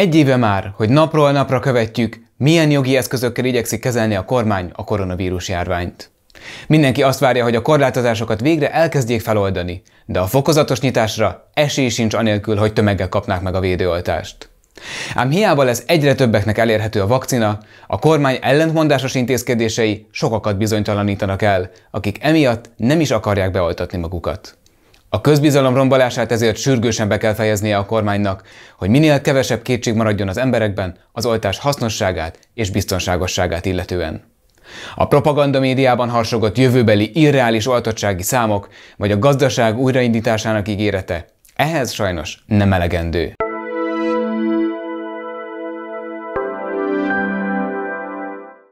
Egy éve már, hogy napról napra követjük, milyen jogi eszközökkel igyekszik kezelni a kormány a koronavírus járványt. Mindenki azt várja, hogy a korlátozásokat végre elkezdjék feloldani, de a fokozatos nyitásra esély sincs anélkül, hogy tömeggel kapnák meg a védőoltást. Ám hiába lesz egyre többeknek elérhető a vakcina, a kormány ellentmondásos intézkedései sokakat bizonytalanítanak el, akik emiatt nem is akarják beoltatni magukat. A közbizalom rombolását ezért sürgősen be kell fejeznie a kormánynak, hogy minél kevesebb kétség maradjon az emberekben az oltás hasznosságát és biztonságosságát illetően. A propaganda médiában harsogott jövőbeli irreális oltottsági számok, vagy a gazdaság újraindításának ígérete ehhez sajnos nem elegendő.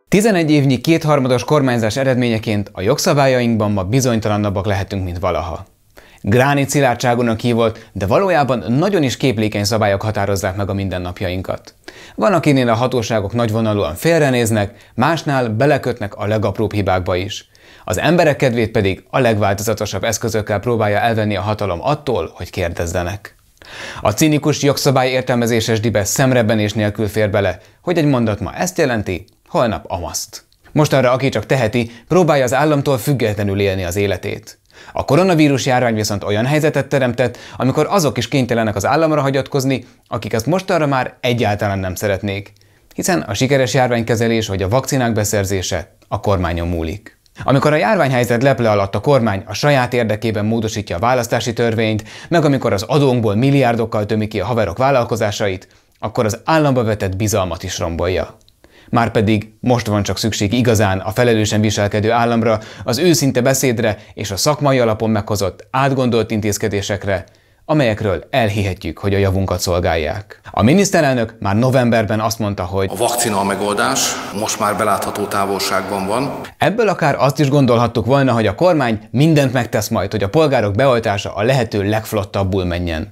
Tizenegy évnyi kétharmados kormányzás eredményeként a jogszabályainkban ma bizonytalanabbak lehetünk, mint valaha. Gránit szilárdságonak hívott, de valójában nagyon is képlékeny szabályok határozzák meg a mindennapjainkat. Van, akinél a hatóságok nagyvonalúan félrenéznek, másnál belekötnek a legapróbb hibákba is. Az emberek kedvét pedig a legváltozatosabb eszközökkel próbálja elvenni a hatalom attól, hogy kérdezzenek. A cinikus jogszabály értelmezéses dibe és nélkül fér bele, hogy egy mondat ma ezt jelenti, holnap amaszt. Mostanra, aki csak teheti, próbálja az államtól függetlenül élni az életét. A koronavírus járvány viszont olyan helyzetet teremtett, amikor azok is kénytelenek az államra hagyatkozni, akik ezt mostanra már egyáltalán nem szeretnék. Hiszen a sikeres járványkezelés vagy a vakcinák beszerzése a kormányon múlik. Amikor a járványhelyzet leple alatt a kormány a saját érdekében módosítja a választási törvényt, meg amikor az adónkból milliárdokkal tömi ki a haverok vállalkozásait, akkor az államba vetett bizalmat is rombolja. Márpedig most van csak szükség igazán a felelősen viselkedő államra, az őszinte beszédre és a szakmai alapon meghozott, átgondolt intézkedésekre, amelyekről elhihetjük, hogy a javunkat szolgálják. A miniszterelnök már novemberben azt mondta, hogy a vakcina a megoldás, most már belátható távolságban van. Ebből akár azt is gondolhattuk volna, hogy a kormány mindent megtesz majd, hogy a polgárok beoltása a lehető legflottabbul menjen.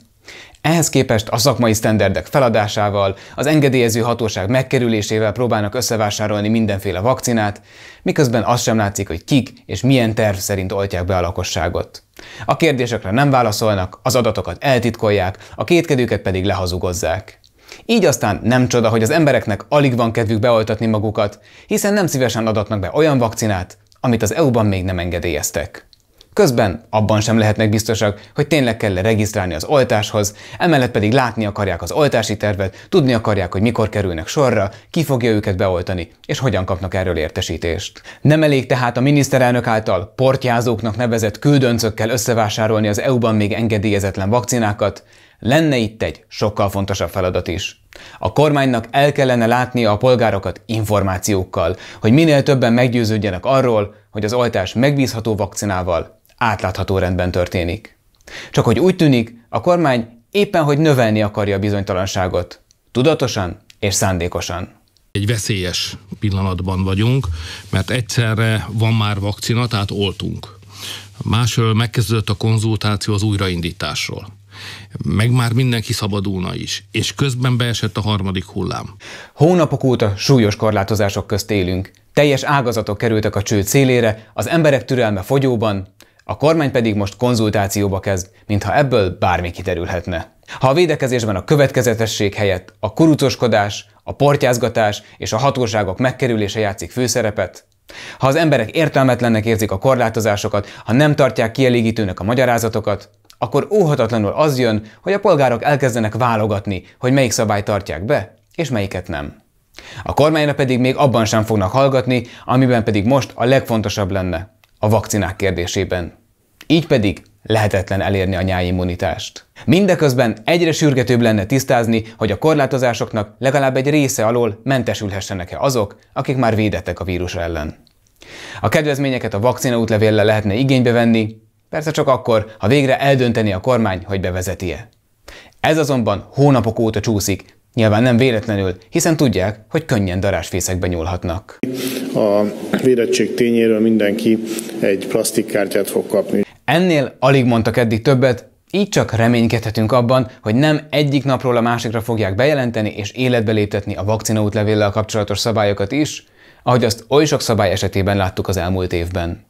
Ehhez képest a szakmai sztenderdek feladásával, az engedélyező hatóság megkerülésével próbálnak összevásárolni mindenféle vakcinát, miközben az sem látszik, hogy kik és milyen terv szerint oltják be a lakosságot. A kérdésekre nem válaszolnak, az adatokat eltitkolják, a kétkedőket pedig lehazugozzák. Így aztán nem csoda, hogy az embereknek alig van kedvük beoltatni magukat, hiszen nem szívesen adatnak be olyan vakcinát, amit az EU-ban még nem engedélyeztek. Közben abban sem lehetnek biztosak, hogy tényleg kell -e regisztrálni az oltáshoz, emellett pedig látni akarják az oltási tervet, tudni akarják, hogy mikor kerülnek sorra, ki fogja őket beoltani, és hogyan kapnak erről értesítést. Nem elég tehát a miniszterelnök által portyázóknak nevezett küldöncökkel összevásárolni az EU-ban még engedélyezetlen vakcinákat, lenne itt egy sokkal fontosabb feladat is. A kormánynak el kellene látnia a polgárokat információkkal, hogy minél többen meggyőződjenek arról, hogy az oltás megbízható vakcinával átlátható rendben történik. Csak hogy úgy tűnik, a kormány éppen hogy növelni akarja a bizonytalanságot. Tudatosan és szándékosan egy veszélyes pillanatban vagyunk, mert egyszerre van már vakcina, tehát oltunk. Másról megkezdődött a konzultáció az újraindításról. Meg már mindenki szabadulna is, és közben beesett a harmadik hullám. Hónapok óta súlyos korlátozások közt élünk. Teljes ágazatok kerültek a cső célére, az emberek türelme fogyóban, a kormány pedig most konzultációba kezd, mintha ebből bármi kiderülhetne. Ha a védekezésben a következetesség helyett a kurucoskodás, a portyázgatás és a hatóságok megkerülése játszik főszerepet, ha az emberek értelmetlennek érzik a korlátozásokat, ha nem tartják kielégítőnek a magyarázatokat, akkor óhatatlanul az jön, hogy a polgárok elkezdenek válogatni, hogy melyik szabályt tartják be, és melyiket nem. A kormányra pedig még abban sem fognak hallgatni, amiben pedig most a legfontosabb lenne, a vakcinák kérdésében. Így pedig lehetetlen elérni a nyájimmunitást. Mindeközben egyre sürgetőbb lenne tisztázni, hogy a korlátozásoknak legalább egy része alól mentesülhessenek-e azok, akik már védettek a vírus ellen. A kedvezményeket a vakcina útlevélle lehetne igénybe venni, persze csak akkor, ha végre eldönteni a kormány, hogy bevezeti-e. Ez azonban hónapok óta csúszik, Nyilván nem véletlenül, hiszen tudják, hogy könnyen darásfészekbe nyúlhatnak. A védettség tényéről mindenki egy plastikkártyát fog kapni. Ennél alig mondtak eddig többet, így csak reménykedhetünk abban, hogy nem egyik napról a másikra fogják bejelenteni és életbe léptetni a vakcinaútlevéllel kapcsolatos szabályokat is, ahogy azt oly sok szabály esetében láttuk az elmúlt évben.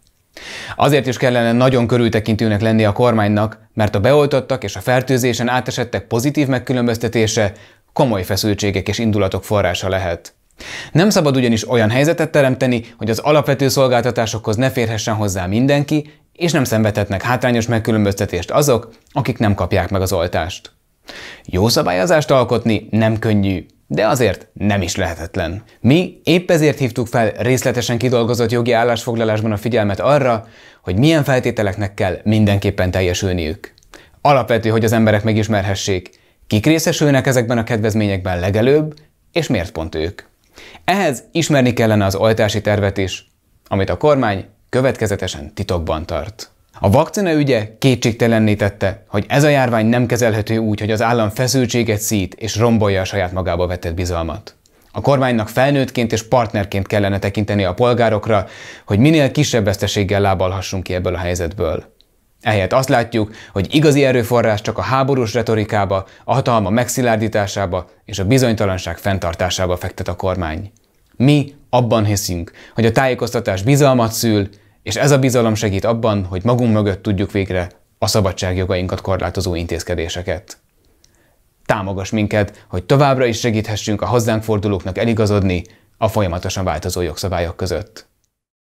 Azért is kellene nagyon körültekintőnek lenni a kormánynak, mert a beoltottak és a fertőzésen átesettek pozitív megkülönböztetése komoly feszültségek és indulatok forrása lehet. Nem szabad ugyanis olyan helyzetet teremteni, hogy az alapvető szolgáltatásokhoz ne férhessen hozzá mindenki, és nem szenvedhetnek hátrányos megkülönböztetést azok, akik nem kapják meg az oltást. Jó szabályozást alkotni nem könnyű, de azért nem is lehetetlen. Mi épp ezért hívtuk fel részletesen kidolgozott jogi állásfoglalásban a figyelmet arra, hogy milyen feltételeknek kell mindenképpen teljesülniük. Alapvető, hogy az emberek megismerhessék, Kik részesülnek ezekben a kedvezményekben legelőbb, és miért pont ők? Ehhez ismerni kellene az oltási tervet is, amit a kormány következetesen titokban tart. A vakcina ügye kétségtelenné tette, hogy ez a járvány nem kezelhető úgy, hogy az állam feszültséget szít és rombolja a saját magába vetett bizalmat. A kormánynak felnőttként és partnerként kellene tekinteni a polgárokra, hogy minél kisebb veszteséggel lábalhassunk ki ebből a helyzetből. Ehelyett azt látjuk, hogy igazi erőforrás csak a háborús retorikába, a hatalma megszilárdításába és a bizonytalanság fenntartásába fektet a kormány. Mi abban hiszünk, hogy a tájékoztatás bizalmat szül, és ez a bizalom segít abban, hogy magunk mögött tudjuk végre a szabadságjogainkat korlátozó intézkedéseket. Támogass minket, hogy továbbra is segíthessünk a hozzánk fordulóknak eligazodni a folyamatosan változó jogszabályok között.